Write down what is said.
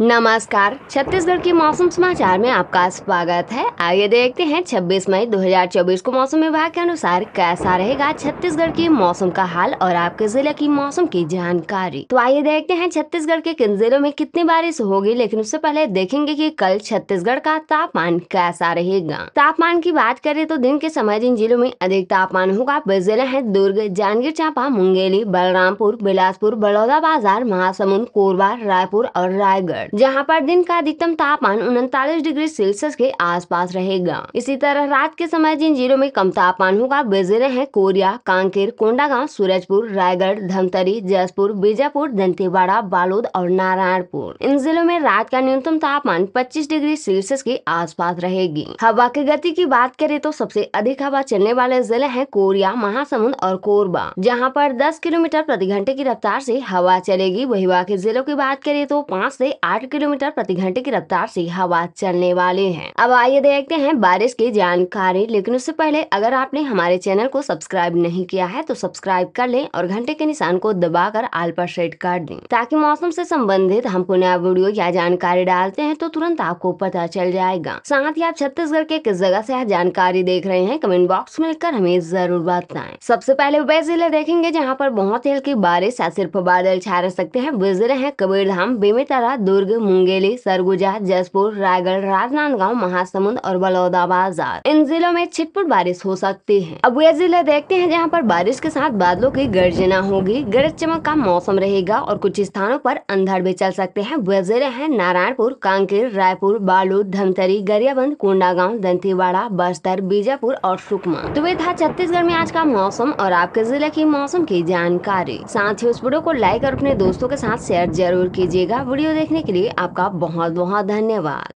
नमस्कार छत्तीसगढ़ के मौसम समाचार में आपका स्वागत है आइए देखते हैं 26 मई 2024 को मौसम विभाग के अनुसार कैसा रहेगा छत्तीसगढ़ के मौसम का हाल और आपके जिले की मौसम की जानकारी तो आइए देखते हैं छत्तीसगढ़ के किन जिलों में कितनी बारिश होगी लेकिन उससे पहले देखेंगे कि कल छत्तीसगढ़ का तापमान कैसा रहेगा तापमान की बात करें तो दिन के समय जिन जिलों में अधिक तापमान होगा वे जिले हैं दुर्ग जांजगीर चांपा मुंगेली बलरामपुर बिलासपुर बलौदा बाजार महासमुंद कोरबा रायपुर और रायगढ़ पर जहाँ पर दिन का अधिकतम तापमान उनतालीस डिग्री सेल्सियस के आसपास रहेगा इसी तरह रात के समय जिन जिलों में कम तापमान होगा वे जिले हैं कोरिया कांकेर कोंडागांव सूरजपुर रायगढ़ धमतरी जसपुर बीजापुर दंतेवाड़ा बालोद और नारायणपुर इन जिलों में रात का न्यूनतम तापमान पच्चीस डिग्री सेल्सियस के आसपास रहेगी हवा की गति की बात करें तो सबसे अधिक हवा चलने वाले जिले हैं कोरिया महासमुंद और कोरबा जहाँ पर दस किलोमीटर प्रति घंटे की रफ्तार से हवा चलेगी वही बाकी जिलों की बात करें तो पाँच से आठ आठ किलोमीटर प्रति घंटे की रफ्तार से हवा चलने वाली है अब आइए देखते हैं बारिश की जानकारी लेकिन उससे पहले अगर आपने हमारे चैनल को सब्सक्राइब नहीं किया है तो सब्सक्राइब कर लें और घंटे के निशान को दबाकर आल पर सेट कर दें ताकि मौसम से संबंधित हमको नया वीडियो या जानकारी डालते हैं तो तुरंत आपको पता चल जाएगा साथ ही आप छत्तीसगढ़ के किस जगह ऐसी जानकारी देख रहे हैं कमेंट बॉक्स में लिखकर हमें जरूर बताएं सबसे पहले वे जिले देखेंगे जहाँ पर बहुत हल्की बारिश या सिर्फ बादल छा रह सकते हैं वे जिले हैं कबीरधाम बेमेतरा दुर्ग दुर्ग मुंगेली सरगुजा जसपुर रायगढ़ राजनांदगांव महासमुंद और बलौदाबाजार इन जिलों में छिटपुट बारिश हो सकती है अब वे जिले देखते हैं जहाँ पर बारिश के साथ बादलों की गर्जना होगी गरज चमक का मौसम रहेगा और कुछ स्थानों पर अंधड़ भी चल सकते हैं वे जिले हैं नारायणपुर कांकेर रायपुर बालूद धमतरी गरियाबंद कोंडागांव दंतेवाड़ा बस्तर बीजापुर और सुकमा तो वे था छत्तीसगढ़ में आज का मौसम और आपके जिले की मौसम की जानकारी साथ ही उस वीडियो को लाइक और अपने दोस्तों के साथ शेयर जरूर कीजिएगा वीडियो देखने के लिए आपका बहुत बहुत धन्यवाद